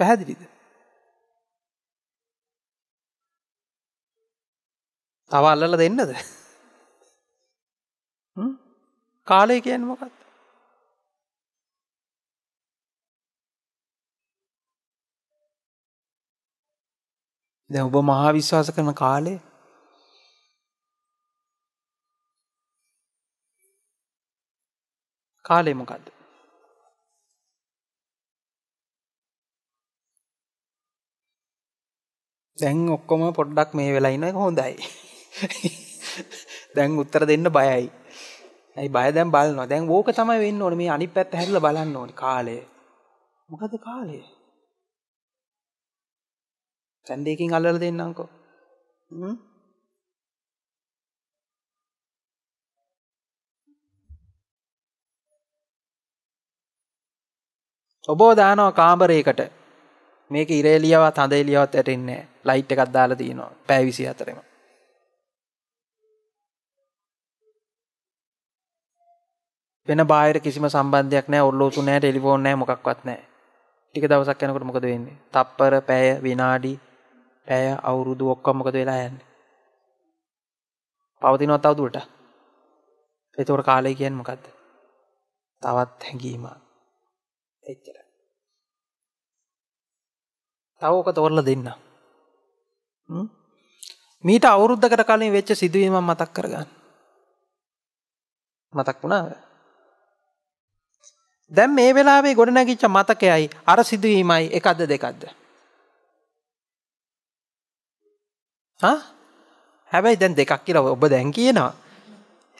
පැහැදිලිද? තව අල්ලලා දෙන්නද? කාලය කියන්නේ මොකක්ද? දැන් ඔබ මහා විශ්වාස කරන කාලේ කාලේ මොකද්ද? දැන් ඔක්කොම පොඩ්ඩක් මේ වෙලා ඉන්න එක හොඳයි. දැන් උත්තර දෙන්න බයයි. ඇයි බය දැන් බලනවා. දැන් ඕක තමයි වෙන්න ඕනේ. මේ අනිත් පැත්ත හැරිලා බලන්න ඕනේ කාලය. මොකද කාලය? ඡන්දයකින් අල්ලලා දෙන්නම්කෝ. හ්ම්? ඔබව දානවා කාමරයකට මේක ඉරේලියවත් හඳේලියවත් ඇටෙන්නේ ලයිට් එකක් දාලා තියෙනවා පැය 24ෙම වෙන බාහිර කිසිම සම්බන්ධයක් නැහැ ඔරලෝසු නැහැ ටෙලිෆෝන් නැහැ මොකක්වත් නැහැ ටික දවසක් යනකොට මොකද වෙන්නේ තප්පර පැය විනාඩි පැය අවුරුදු ඔක්කොම මොකද වෙලා යන්නේ පවතිනවත් අවුදුරට එතකොට කාලය කියන්නේ මොකද්ද තවත් හැඟීමක් එච්චරයි තවෝක තෝරල දෙන්න. මීට අවුරුද්ධකට කලින් වෙච්ච සිදුවීම මතක් කරගන්න. මතක් වුණාව. දැම් මේ වෙලාවේ ගොඩනැගිච්ච මතකයයි අර සිදුවීමයි එකද දෙකක්ද. හැබැයි දැන් දෙකක් කියල ඔබ දැන් කියනවා.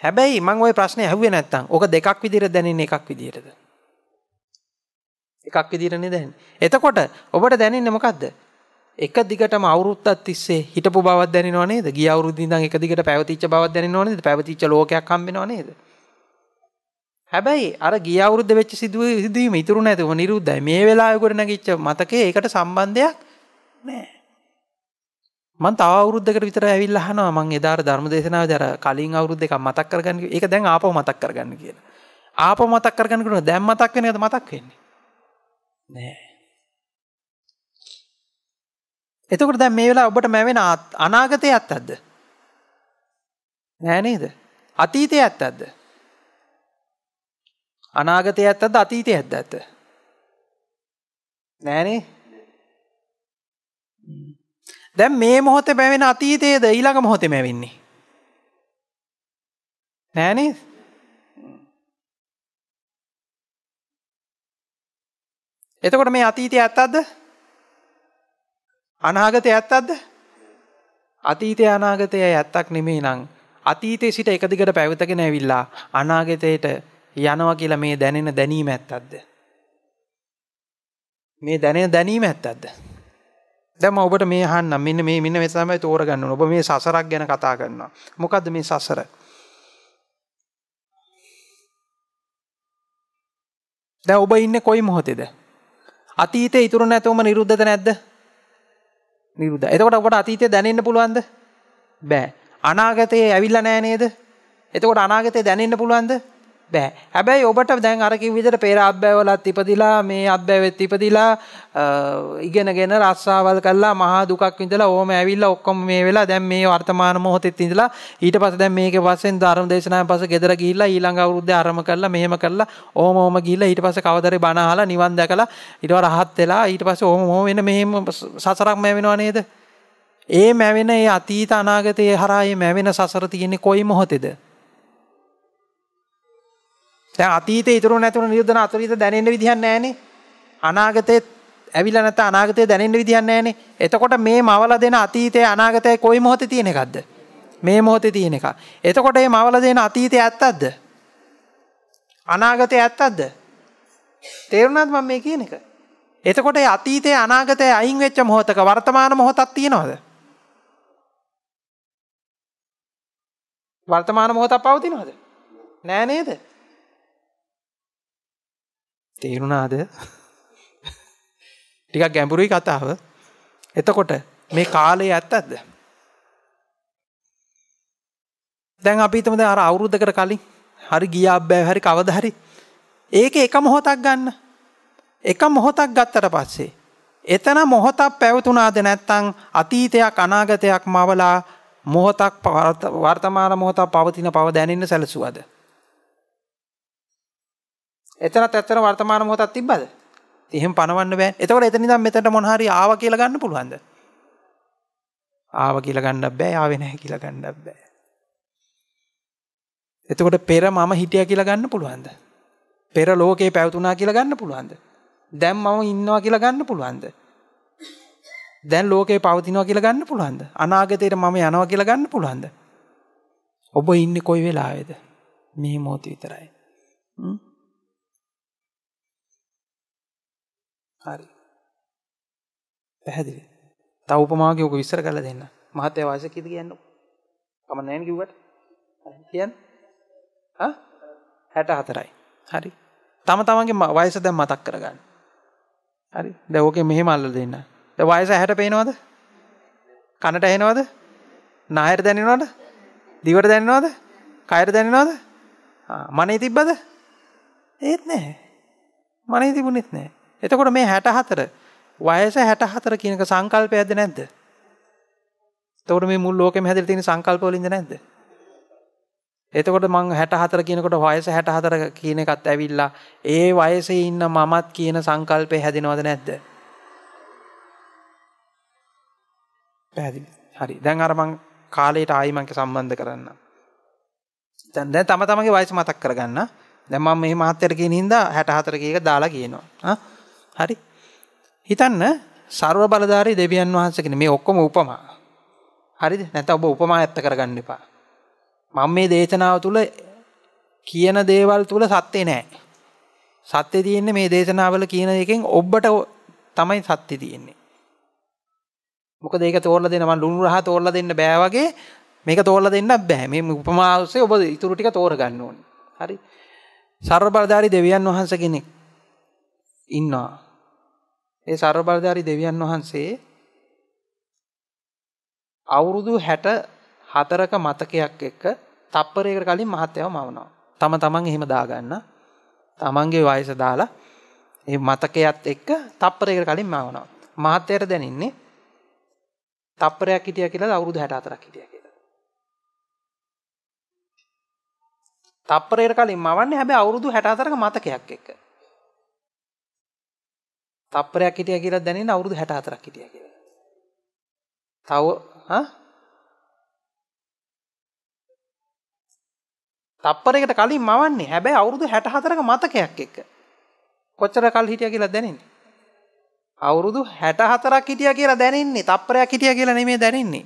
හැබැයි මං ඔය ප්‍රශ්නය හැවේ නැත්තම් ඕක දෙකක් විදිර දැනෙන එකක් විදිරද. එකක් විදිරන්නේ දැන්. එතකොට ඔබට දැනන්නේ මොකක්ද. එක දිගටම අවුරුත්තත් තිස්සේ හිටපු බවත් දැනෙනව නේද? ගිය අවුරුද්දේ ඉඳන් එක දිගට පැවතිච්ච බවක් දැනෙනව නේද? පැවතිච්ච ලෝකයක් හම්බෙනව නේද? හැබැයි අර ගිය අවුරුද්ද වෙච්ච සිදුවීම සිදුවීම ඉතුරු නැතුව නිරුද්ධයි. මේ වෙලාවේ ගොඩ නැගිච්ච මතකේ ඒකට සම්බන්ධයක් නැහැ. මන් තව අවුරුද්දකට විතර ඇවිල්ලා අහනවා මං එදාට ධර්මදේශනාවේ අර කලින් අවුරුද්ද එකක් මතක් කරගන්න ඒක දැන් ආපහු මතක් කරගන්න කියලා. ආපහු මතක් කරගන්න කෙනා දැන් මතක් වෙන එකද මතක් වෙන්නේ? නෑ. එතකොට දැන් මේ වෙලාව ඔබට මැවෙන අනාගතය ඇත්තක්ද? නෑ නේද? අතීතය ඇත්තක්ද? අනාගතය ඇත්තක්ද අතීතය ඇත්තක්ද? නෑනේ. දැන් මේ මොහොතේ මැවෙන අතීතයේද ඊළඟ මොහොතේ මැවෙන්නේ? නෑනේ. එතකොට මේ අතීතය ඇත්තක්ද? අනාගතය ඇත්තක්ද? අතීතය අනාගතය ඇත්තක් නෙමෙයි නං අතීතයේ සිට එක දිගට පැවතගෙන ඇවිල්ලා අනාගතයට යනවා කියලා මේ දැනෙන දැනීම ඇත්තක්ද? මේ දැනෙන දැනීම ඇත්තක්ද? දැන් මම ඔබට මේ අහන්නම් මෙන්න මේ මෙන්න මේ තමයි තෝරගන්න ඕන. ඔබ මේ සසරක් ගැන කතා කරනවා. මොකද්ද මේ සසර? දැන් ඔබ ඉන්නේ කොයි මොහොතේද? අතීතය ඉතුර නැතවම නිරුද්ධත නැද්ද නිරුද්ධ එතකොට ඔබට අතීතය දැනන්න පුළුවන්ද බෑ අනාගතයේ ඇවිල්ල නෑ නේද එතකොට අනාගතය දැනන්න පුළුවන්ද බෑ. හැබැයි ඔබට දැන් අර කිව් විදිහට පෙර අත්බෑවලත් ඉපදිලා මේ අත්බෑවෙත් ඉපදිලා ඉගෙනගෙන රස්සාවල් කළා මහා දුකක් විඳලා ඕම ඇවිල්ලා ඔක්කොම මේ වෙලා දැන් මේ වර්තමාන මොහොතෙත් ඉඳලා ඊට පස්සේ දැන් මේකේ පස්සෙන් ධර්ම දේශනාවෙන් පස්සේ ගෙදර ගිහිල්ලා ඊළඟ අවුරුද්දේ අරම කළා මෙහෙම කළා ඕම ඕම ගිහිල්ලා ඊට පස්සේ කවදරේ බණ අහලා නිවන් දැකලා ඊට රහත් වෙලා ඊට පස්සේ ඕම ඕම වෙන මෙහෙම සසරක් මැවෙනව නේද? ඒ මැවෙන ඒ අතීත අනාගතයේ හරහා මේ මැවෙන සසර තියෙන්නේ කොයි මොහොතේද? දැන් අතීතේ ඉතුරු නැතුණු නිර්ධන අතීත දැනෙන්න විදිහක් නැහනේ. අනාගතේ ඇවිල්ලා නැත්නම් අනාගතේ දැනෙන්න විදිහක් නැහනේ. එතකොට මේ මවලා දෙන අතීතය අනාගතය කොයි මොහොතේ තියෙන එකක්ද? මේ මොහොතේ තියෙන එක. එතකොට මේ මවලා දෙන අතීතය ඇත්තක්ද? අනාගතය ඇත්තක්ද? තේරුණාද මම මේ කියන එක? එතකොට මේ අතීතය අනාගතය අයින් වෙච්ච මොහොතක වර්තමාන මොහොතක් තියෙනවද? වර්තමාන මොහොතක් පවතිනවද? නෑ නේද? තේරුණාද? ටිකක් ගැඹුරුයි කතාව. එතකොට මේ කාලේ ඇත්තද? දැන් අපි හිතමු දැන් අර අවුරුද්දකට කලින් හරි ගියා අබ්බෑ හරි කවදා හරි ඒකේ එක මොහොතක් ගන්න. එක මොහොතක් ගත්තට පස්සේ එතන මොහොතක් පැවතුනාද නැත්නම් අතීතයක් අනාගතයක් මවලා මොහොතක් වර්තමාන මොහොතක් පවතින බව දැනෙන්න සැලසුවද? එතනත් ඇත්තට වර්තමාන මොහොතක් තිබ්බද? එහෙම පනවන්න බෑ. එතකොට එතන ඉඳන් මෙතනට මොන හරි ආවා කියලා ගන්න පුළුවන්ද? ආවා කියලා ගන්නත් බෑ, ආවේ නැහැ කියලා ගන්නත් බෑ. එතකොට පෙර මම හිටියා කියලා ගන්න පුළුවන්ද? පෙර ලෝකේ පැවතුණා කියලා ගන්න පුළුවන්ද? දැන් මම ඉන්නවා කියලා ගන්න පුළුවන්ද? දැන් ලෝකේ පවතිනවා කියලා ගන්න පුළුවන්ද? අනාගතේට මම යනවා කියලා ගන්න පුළුවන්ද? ඔබ ඉන්නේ කොයි වෙලාවේද? මේ මොහොත විතරයි. හ්ම් හරි පැහැදිලි තව උපමාවක් යෝක විස්තර කරලා දෙන්න මහත්ය වාසිය කීයද කියන්න කම නැහැ නේ කිව්වට කියන්න හා 64යි හරි තම තමන්ගේ වයස දැන් මතක් කරගන්න හරි දැන් ඕකේ මෙහෙම අල්ලලා දෙන්න දැන් වයස 60 පේනවද කනට ඇහෙනවද නායර දැනෙනවද දිවට දැනෙනවද කයර දැනෙනවද මනේ තිබ්බද ඒත් නැහැ මනේ තිබුණෙත් නැහැ එතකොට මේ 64 වයස 64 කියනක සංකල්පයක්ද නැද්ද? එතකොට මේ මුළු ලෝකෙම හැදලා තියෙන සංකල්ප වලින්ද නැද්ද? එතකොට මං 64 කියනකොට වයස 64 කියන එකත් ඇවිල්ලා ඒ වයසේ ඉන්න මමත් කියන සංකල්පේ හැදෙනවද නැද්ද? පැහැදිලි. හරි. දැන් අර මං කාලයට ආයි මං සම්බන්ධ කරන්න. දැන් දැන් තම තමන්ගේ වයස මතක් කරගන්න. දැන් මම මේ මහත්යට කියන හින්දා 64 කීක දාලා කියනවා. ආ හරි හිතන්න සර්ව බලධාරී දෙවියන් වහන්සකෙන මේ ඔක්කොම උපමා හරිද නැත ඔබ උපමා ඇත්ත කරගන්න එපා මං මේ දේශනාව තුළ කියන දේවල් තුළ සත්‍යය නෑ සත්‍ය තියෙන්නේ මේ දේශනාවල කියන එකෙන් ඔබට තමයි සත්‍ය තියෙන්නේ මොකද ඒක තෝරලා දෙන්න මන් ලුණු රහ තෝරලා දෙන්න බෑ වගේ මේක තෝරලා දෙන්න බෑ මේ උපමා ඔස්සේ ඔබ ඊටු ටික තෝරගන්න ඕනේ හරි සර්ව බලධාරී දෙවියන් වහන්සේ කෙනෙක් ඉන්නවා ඒ සර්ව බලධාරී දෙවියන් වහන්සේ අවුරුදු 64ක මතකයක් එක්ක තප්පරයකට කලින් මහත්යව මවනවා. තම තමන් එහෙම දාගන්න. තමන්ගේ වයස දාලා ඒ මතකයත් එක්ක තප්පරයකට කලින් මවනවා. මහත්යට දැනින්නේ තප්පරයක් හිටියා කියලා අවුරුදු 64ක් හිටියා කියලා. තප්පරයකට කලින් මවන්නේ හැබැයි අවුරුදු 64ක මතකයක් එක්ක. තප්පරයක් හිටියා කියලා දැනෙන අවුරුදු 64ක් හිටියා කියලා. තව ආ තප්පරයකට කලින් මවන්නේ. හැබැයි අවුරුදු 64ක මතකයක් එක්ක. කොච්චර කල් හිටියා කියලා දැනෙන්නේ. අවුරුදු 64ක් හිටියා කියලා දැනෙන්නේ. තප්පරයක් හිටියා කියලා නෙමෙයි දැනෙන්නේ.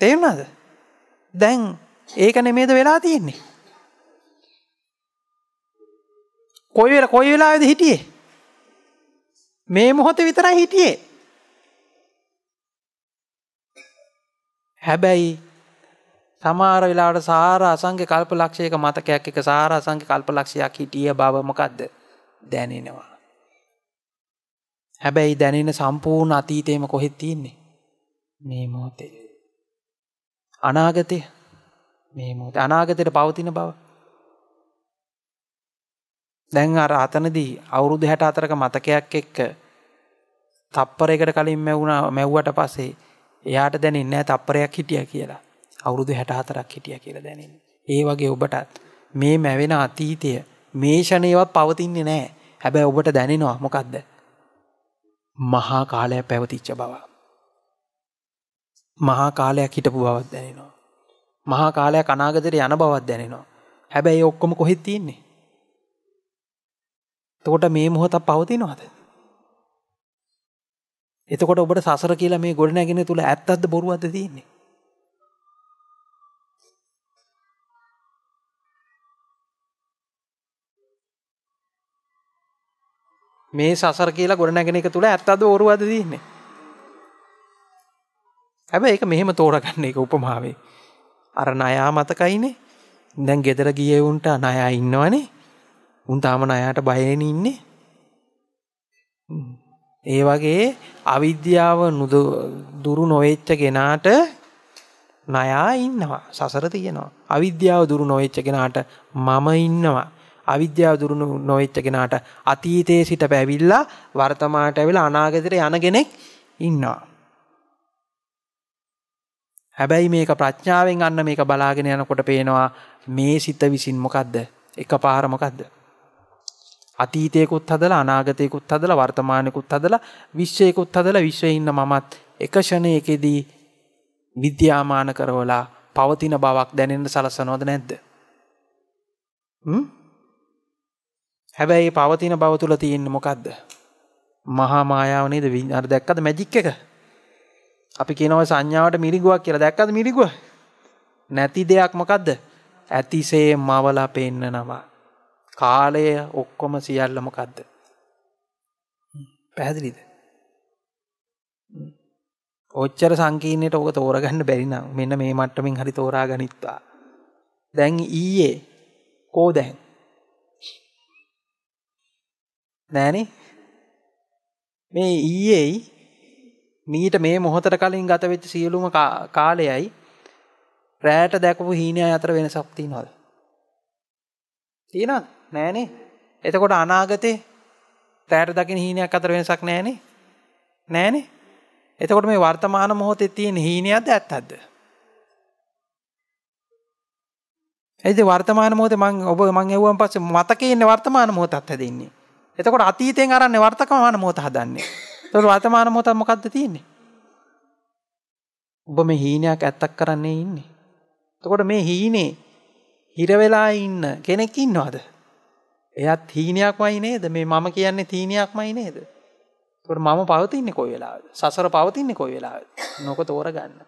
තේරුණාද? දැන් ඒක නෙමෙයිද වෙලා තියෙන්නේ. කොයි වෙලාවෙද හිටියේ? මේ මොහොත විතරයි හිටියේ. හැබැයි සමහර වෙලාවට සාර අසංඛ්‍ය කල්පලක්ෂයක මතකයක් එක සාර අසංඛ්‍ය කල්පලක්ෂයක් හිටිය බව මොකද්ද දැනෙනවා. හැබැයි දැනෙන සම්පූර්ණ අතීතේම කොහෙද තියෙන්නේ? මේ මොහොතේ. අනාගතය මේ මොහොතේ අනාගතයට පවතින බව දැන් අර අතනදී අවුරුදු 64ක මතකයක් එක්ක තප්පරයකට කලින් මැවුණා මැව්වට පස්සේ එයාට දැනෙන්නේ නැහැ තප්පරයක් හිටියා කියලා. අවුරුදු 64ක් හිටියා කියලා දැනෙන්නේ. ඒ වගේ ඔබටත් මේ මැවෙන අතීතය මේ ෂණේවත් පවතින්නේ නැහැ. හැබැයි ඔබට දැනෙනවා මොකද්ද? මහා කාලයක් පැවතිච්ච බව. මහා කාලයක් හිටපු බවක් දැනෙනවා. මහා කාලයක් අනාගතයට යන බවක් දැනෙනවා. හැබැයි ඔක්කොම කොහෙද තියෙන්නේ? තකොට මේ මොහොතක් පවතිනවාද. එතකොට ඔබට සසර කියලා මේ ගොඩනැගෙන තුළ ඇත්තද බොරුවද තියන්නේ. මේ සසර කියලා ගොඩනැගෙන එක තුළ ඇත්තද ඔරුවද දන්නේ. හැබ එක මෙහෙම තෝරගන්න එක උපමාවේ. අර නයා මතකයිනේ දැන් ගෙදර ගියවුන්ට නයා ඉන්නවනේ උන් තාම නයාට බයගෙන ඉන්නේ. ඒ වගේ අවිද්‍යාව නුදු දුරු නොවෙච්ච කෙනාට නයා ඉන්නවා. සසර තියෙනවා. අවිද්‍යාව දුරු නොවෙච්ච කෙනාට මම ඉන්නවා. අවිද්‍යාව දුරු නොවෙච්ච කෙනාට අතීතයේ සිට පැවිල්ලා වර්තමානට ඇවිල්ලා අනාගතයට යන කෙනෙක් ඉන්නවා. හැබැයි මේක ප්‍රඥාවෙන් අන්න මේක බලාගෙන යනකොට පේනවා මේ සිත විසින් මොකද්ද? එකපාර මොකද්ද? අතීතයකුත් හදලා අනාගතයකුත් හදලා වර්තමානයකුත් හදලා විශ්වයකුත් හදලා විශ්වය ඉන්න මමත් එක ෂණයකෙදී විද්‍යාමාන කරවලා පවතින බවක් දැනෙන්න සලස්සනොද නැද්ද? හැබැයි පවතින බව තුළ තියෙන්නේ මොකක්ද? මහා මායාව නේද? අර දැක්කද මැජික් එක? අපි කියනවා සංඥාවට මිරිගුවක් කියලා. දැක්කද මිරිගුව? නැති දෙයක් මොකද්ද? ඇතිසේ මවලා පෙන්නනවා. කාලය ඔක්කොම සියල්ලමකක්ද පැහැදිලිද ඔච්චර සංකීනයට ඕක තෝරගන්න බැරින මෙන්න මේ මට්ටමින් හරි තෝරා ගනිත්වා දැන් ඊයේ කෝ දැන් නෑන මේ ඊයේයි මීට මේ මොහොතර කලින් ගත වෙච්ච සියලුම කාලයයි රෑට දැකපු හීනය අතර වෙනසක්ති නොද තියෙනත් නෑනේ. එතකොට අනාගතේ රැට දකින හීනයක් අතර වෙනසක් නෑනේ. නෑනේ. එතකොට මේ වර්තමාන මොහොතේ තියෙන හීනයක්ද ඇත්තක්ද? ඒද වර්තමාන මොහොතේ මම ඔබ මම ඇහුවන් පස්සේ මතකේ ඉන්නේ වර්තමාන මොහොතත් හැදෙන්නේ. එතකොට අතීතයෙන් අරන්නේ වර්තමාන මොහොත හදන්නේ. එතකොට වර්තමාන මොහොත මොකද්ද තියෙන්නේ? ඔබ මේ හීනයක් ඇත්තක් කරන්නේ ඉන්නේ. එතකොට මේ හීනේ හිර වෙලා ඉන්න කෙනෙක් ඉන්නවද? එයත් හීනයක්මයි නේද? මේ මම කියන්නේ තීනයක්මයි නේද? ඒකට මම පවතින්නේ කොයි වෙලාවද? සසර පවතින්නේ කොයි වෙලාවද? නෝක තෝරගන්න.